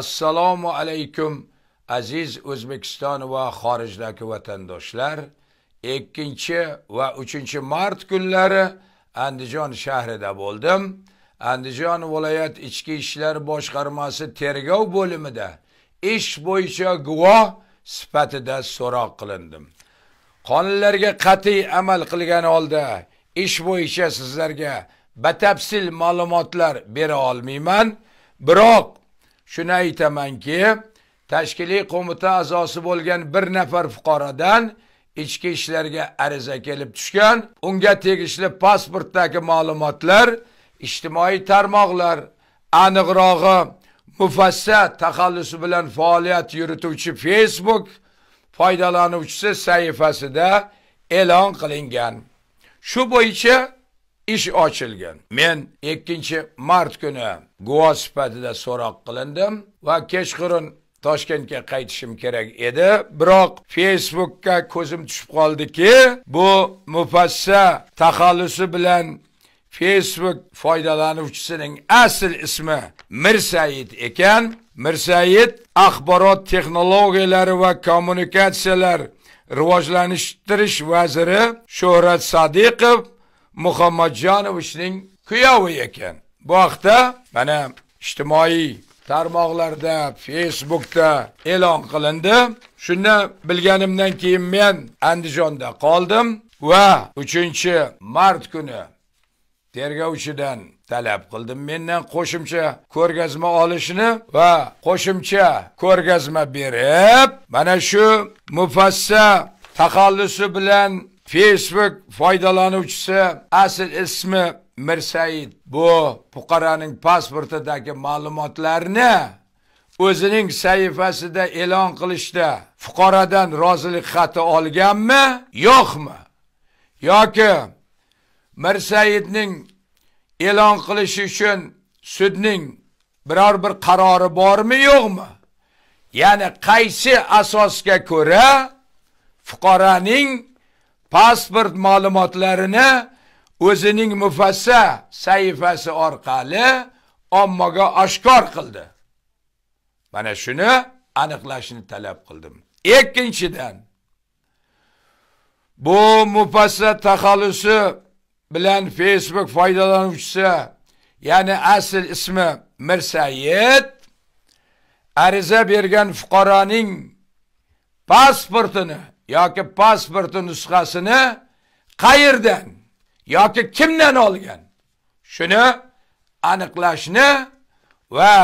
assalomu alaykum aziz o'zbekiston va xorijdagi vatandoshlar ikkinchi va uchinchi mart kunlari andijon shahrida bo'ldim andijon viloyat ichki ishlar boshqarmasi tergov bo'limida ish bo'yicha guvoh sifatida so'roq qilindim qonunlarga qat'iy amal qilgan holda ish bo'yicha sizlarga batafsil ma'lumotlar bera olmayman biroq shuni aytamanki tashkiliy qo'mita a'zosi bo'lgan bir nafar fuqarodan ichki ishlarga ariza kelib tushgan unga tegishli pasportdagi ma'lumotlar ijtimoiy tarmoqlar aniqrog'i mufassa taxallusi bilan faoliyat yurituvchi facebook foydalanuvchisi sahifasida e'lon qilingan shu bo'yicha ish ochilgan men 2 mart kuni guvoh sifatida so'roq qilindim va kechqurun toshkentga qaytishim kerak edi biroq facebookka ko'zim tushib qoldiki bu mufassa taxallusi bilan facebook foydalanuvchisining asl ismi mirsayid ekan mirsayid axborot texnologiyalari va kommunikatsiyalar rivojlanishtirish vaziri shuhrat sadiqov muhammadjonovichning kuyovi ekan bu haqda mana ijtimoiy tarmoqlarda facebookda e'lon qilindi shuni bilganimdan keyin men andijonda qoldim va 3 mart kuni tergovchidan talab qildim mendan qo'shimcha ko'rgazma olishni va qo'shimcha ko'rgazma berib mana shu mufassa taxallusi bilan Facebook foydalanuvchisi asl ismi Mirsaid bu fuqaroning pasportidagi ma'lumotlarni o'zining sahifasida e'lon qilishda fuqarodan rozilik xati olganmi yo'qmi yoki Mirsaidning e'lon qilishi uchun sudning biror bir qarori bormi yo'qmi ya'ni qaysi asosga ko'ra fuqaroning pasport ma'lumotlarini o'zining mufassa sahifasi orqali ommaga oshkor qildi. Mana shuni aniqlashni talab qildim. Ikkinchidan bu mufassa taxallusi bilan Facebook foydalanuvchisi, ya'ni asl ismi Mirsayid ariza bergan fuqaroning pasportini yoki pasporti nusxasini qayerdan yoki kimdan olgan shuni aniqlashni va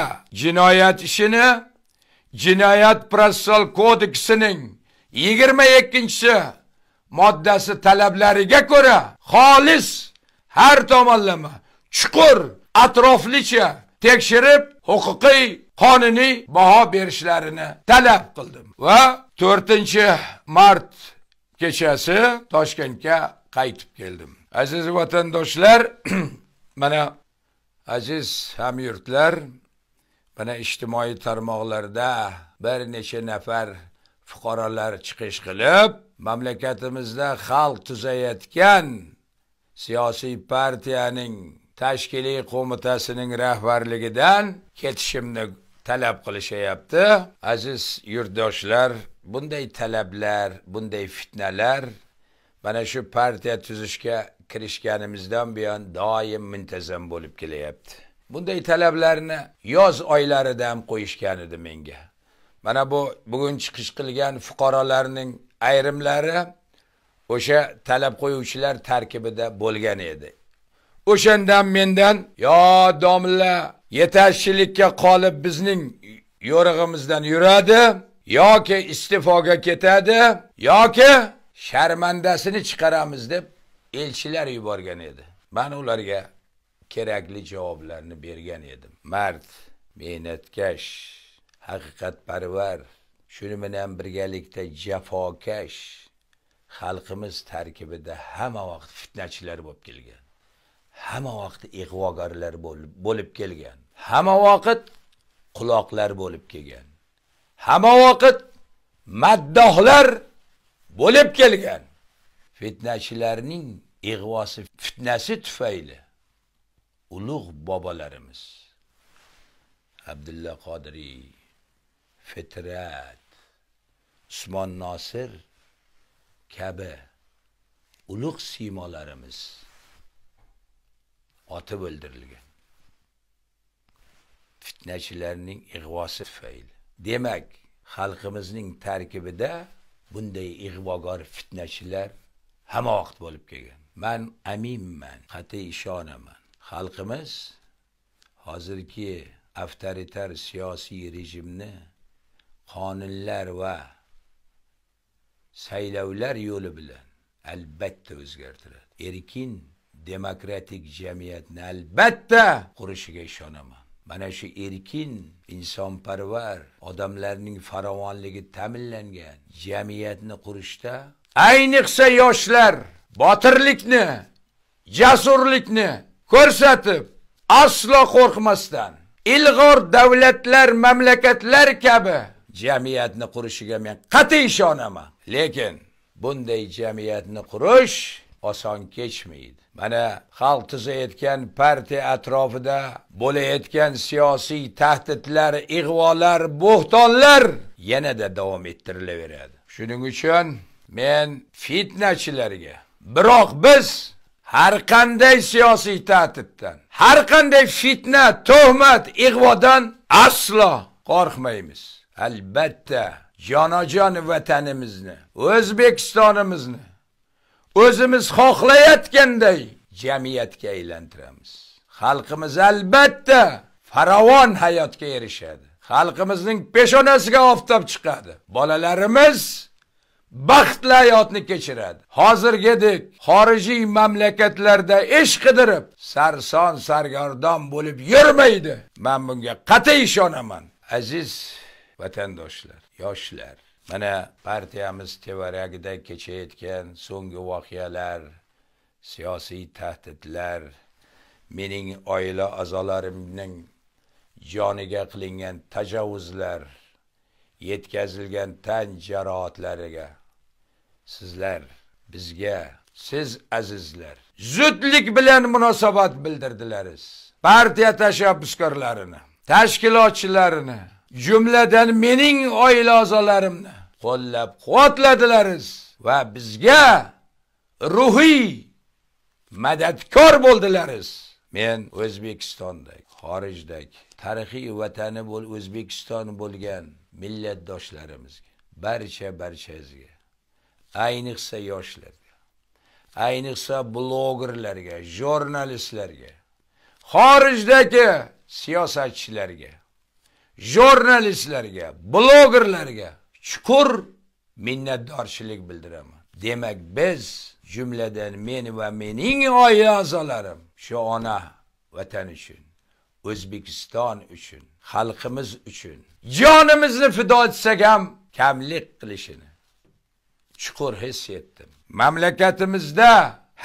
jinoyat ishini jinoyat protsessual kodeksining yigirma ikkinchisi moddasi talablariga ko'ra xolis har tomonlama chuqur atroflicha tekshirib huquqiy qonuniy baho berishlarini talab qildim va 4 mart kechasi Toshkentga qaytib keldim aziz vatandoshlar mana aziz hamyurtlar mana ijtimoiy tarmoqlarda bir necha nafar fuqarolar chiqish qilib mamlakatimizda xalq tuzayotgan siyosiy partiyaning tashkiliy qo'mitasining rahbarligidan ketishimni talab qilishayapti aziz yurtdoshlar bunday talablar bunday fitnalar mana shu partiya tuzishga kirishganimizdan buyon doim muntazam bo'lib kelyapti bunday talablarni yoz oylarida ham qo'yishgan edi menga mana bu bugun chiqish qilgan fuqarolarning ayrimlari o'sha talab qo'yuvchilar tarkibida bo'lgan edi o'shandan mendan yo domla yetakchilikka qolib bizning yo'rig'imizdan yuradi yoki iste'foga ketadi yoki sharmandasini chiqaramiz deb elchilar yuborgan edi man ularga kerakli javoblarni bergan edim mard mehnatkash haqiqatparvar shuni bilan birgalikda jafokash xalqimiz tarkibida hamma vaqt fitnachilar bo'lib kelgan hamma vaqt ig'vogarlar bo'lib kelgan hamma vaqt quloqlar bo'lib kelgan hamma vaqt maddohlar bo'lib kelgan fitnachilarning ig'vosi fitnasi tufayli ulug' bobolarimiz abdulla qodiriy fitrat usmon nosir kabi ulug' siymolarimiz otib o'ldirilgan fitnachilarning ig'vosi tufayli demak xalqimizning tarkibida bunday ig'vogor fitnachilar vaqt bo'lib kelgan man aminman qat'iy ishonaman xalqimiz hozirgi avtoritar siyosiy rejimni qonunlar va saylovlar yo'li bilan albatta o'zgartiradi erkin demokratik jamiyatni albatta qurishiga ishonaman mana shu erkin insonparvar odamlarning farovonligi ta'minlangan jamiyatni qurishda ayniqsa yoshlar botirlikni jasurlikni ko'rsatib aslo qo'rqmasdan ilg'or davlatlar mamlakatlar kabi jamiyatni qurishiga men qat'iy ishonaman lekin bunday jamiyatni qurish oson kechmaydi mana xalq tuzayotgan partiya atrofida bo'layotgan siyosiy tahdidlar ig'volar bo'xtonlar yanada davom ettirilaveradi shuning uchun men fitnachilarga biroq biz har qanday siyosiy tahdiddan har qanday fitna tuhmat ig'vodan aslo qo'rqmaymiz albatta jonajon vatanimizni o'zbekistonimizni o'zimiz xohlayotganday jamiyatga aylantiramiz xalqimiz albatta farovon hayotga erishadi xalqimizning peshonasiga oftob chiqadi bolalarimiz baxtli hayotni kechiradi hozirgidek xorijiy mamlakatlarda ish qidirib sarson sargardon bo'lib yurmaydi man bunga qat'iy ishonaman aziz vatandoshlar yoshlar mana partiyamiz tevaragida kechayotgan so'nggi voqealar siyosiy tahdidlar mening oila a'zolarimning joniga qilingan tajovuzlar yetkazilgan tan jarohatlariga sizlar bizga siz azizlar zudlik bilan munosabat bildirdilaringiz partiya tashabbuskorlarini tashkilotchilarini jumladan mening oila a'zolarimni qo'llab quvvatladilariz va bizga ruhiy madadkor bo'ldilariz men o'zbekistondagi xorijdagi tarixiy vatani bo'l o'zbekiston bo'lgan millatdoshlarimizga barcha barchangizga ayniqsa yoshlarga ayniqsa blogerlarga jurnalistlarga xorijdagi siyosatchilarga jurnalistlarga blogerlarga chuqur minnatdorchilik bildiraman demak biz jumladan men va mening oila a'zolarim shu ona vatan uchun o'zbekiston uchun xalqimiz uchun jonimizni fido etsak ham kamlik qilishini chuqur his etdim mamlakatimizda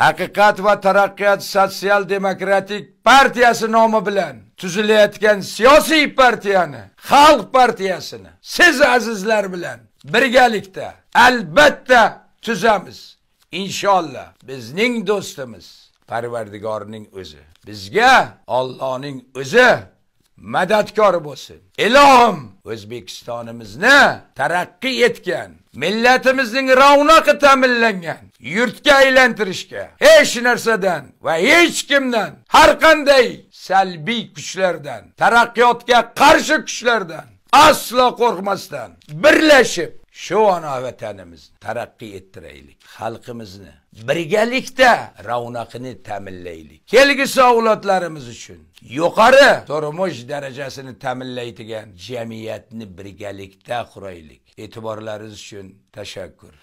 haqiqat va taraqqiyot sotsial demokratik partiyasi nomi bilan tuzilayotgan siyosiy partiyani xalq partiyasini siz azizlar bilan birgalikda albatta tuzamiz inshaalloh bizning do'stimiz parvardigorning o'zi bizga Allohning o'zi madadkor bo'lsin ilohim o'zbekistonimizni taraqqiy etgan millatimizning ravnaqi ta'minlangan yurtga aylantirishga hech narsadan va hech kimdan har qanday salbiy kuchlardan taraqqiyotga qarshi kuchlardan aslo qo'rqmasdan birlashib shu ona vatanimizni taraqqiy ettiraylik xalqimizni birgalikda ravnaqini ta'minlaylik kelgusi avlodlarimiz uchun yuqori turmush darajasini ta'minlaydigan jamiyatni birgalikda quraylik e'tiborlaringiz uchun tashakkur